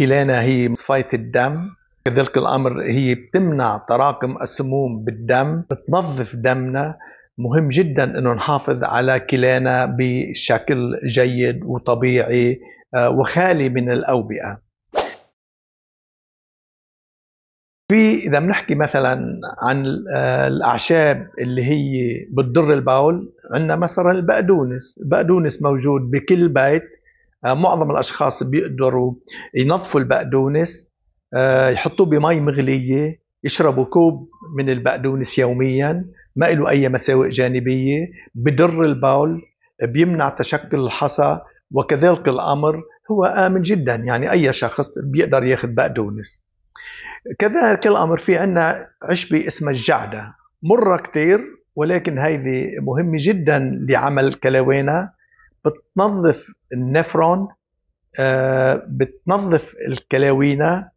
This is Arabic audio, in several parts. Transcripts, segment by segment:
كلانا هي مصفاية الدم كذلك الأمر هي بتمنع تراكم السموم بالدم بتنظف دمنا مهم جدا أنه نحافظ على كلانا بشكل جيد وطبيعي آه، وخالي من الأوبئة في اذا بنحكي مثلا عن آه، الاعشاب اللي هي بتضر البول عندنا مثلا البقدونس البقدونس موجود بكل بيت آه، معظم الاشخاص بيقدروا ينظفوا البقدونس آه، يحطوه بمي مغليه يشربوا كوب من البقدونس يوميا ما له اي مساوئ جانبيه بضر البول بيمنع تشكل الحصى وكذلك الامر هو امن جدا يعني اي شخص بيقدر ياخذ بقدونس كذلك الامر في عندنا عشبه اسمها الجعده مره كثير ولكن هذه مهمه جدا لعمل كلاوينا بتنظف النفرون آه، بتنظف الكلاوينا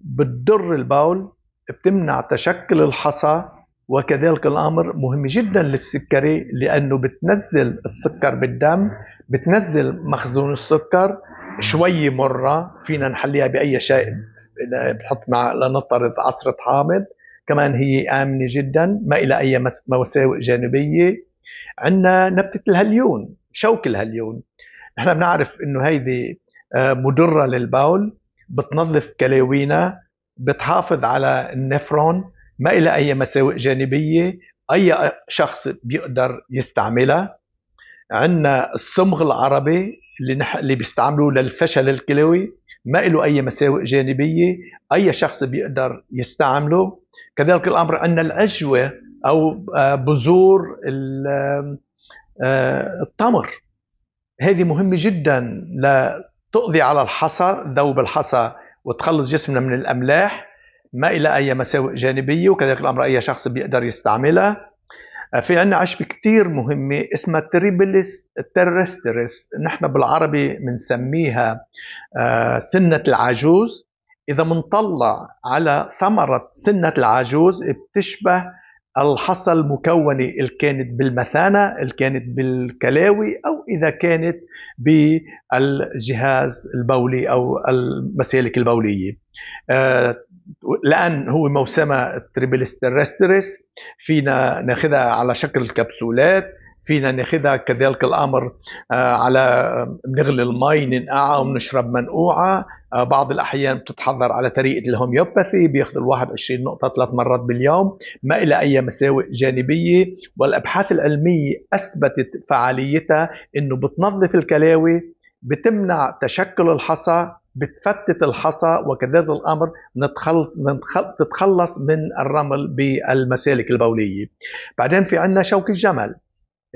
بتضر البول بتمنع تشكل الحصى وكذلك الامر مهم جدا للسكري لانه بتنزل السكر بالدم بتنزل مخزون السكر شوي مره فينا نحليها باي شيء بنحط مع لنطرد عصره حامض كمان هي امنه جدا ما الى اي مساوئ جانبيه عندنا نبته الهليون شوك الهليون نحن بنعرف انه هيدي آه، مضره للبول بتنظف كلاوينا بتحافظ على النفرون ما إلى أي مساوئ جانبية أي شخص بيقدر يستعملها عندنا الصمغ العربي اللي, نح... اللي بيستعملوه للفشل الكلوي ما له أي مساوئ جانبية أي شخص بيقدر يستعمله كذلك الأمر عندنا العجوة أو آه، بذور آه، التمر هذه مهمة جدا لتقضي على الحصى ذوب الحصى وتخلص جسمنا من الأملاح ما إلى أي مساوئ جانبية وكذلك الأمر أي شخص بيقدر يستعملها آه، في عندنا عشبة كتير مهمة اسمها تريبلس تيرستريس نحن بالعربي بنسميها آه، سنة العجوز إذا منطلع على ثمرة سنة العجوز بتشبه الحصى المكونة اللي كانت بالمثانة اللي كانت بالكلاوي أو إذا كانت بالجهاز البولي أو المسالك البولية آه، الآن هو موسمة تريبلس فينا ناخذها على شكل كبسولات فينا ناخذها كذلك الامر آه، على بنغلي آه، المي ننقعها وبنشرب منقوعه آه، بعض الأحيان بتتحضر على طريقة الهوميوباثي بياخذ الواحد 20 نقطة ثلاث مرات باليوم ما إلى أي مساوئ جانبية والأبحاث العلمية أثبتت فعاليتها أنه بتنظف الكلاوي بتمنع تشكل الحصى بتفتت الحصى وكذلك الامر بتتخلص من الرمل بالمسالك البوليه. بعدين في عندنا شوك الجمل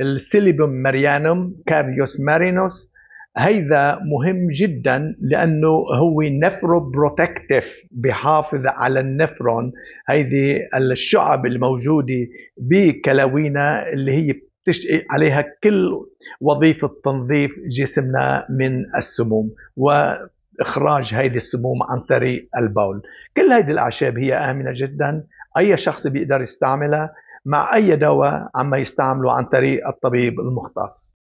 السيليبوم ماريانوم كاريوس مارينوس هيدا مهم جدا لانه هو نفرو بروتكتيف بحافظ على النفرون هيدي الشعب الموجوده بكلاوينا اللي هي عليها كل وظيفه تنظيف جسمنا من السموم و اخراج هيدي السموم عن طريق البول كل هيدي الاعشاب هي امنه جدا اي شخص بيقدر يستعملها مع اي دواء عم يستعمله عن طريق الطبيب المختص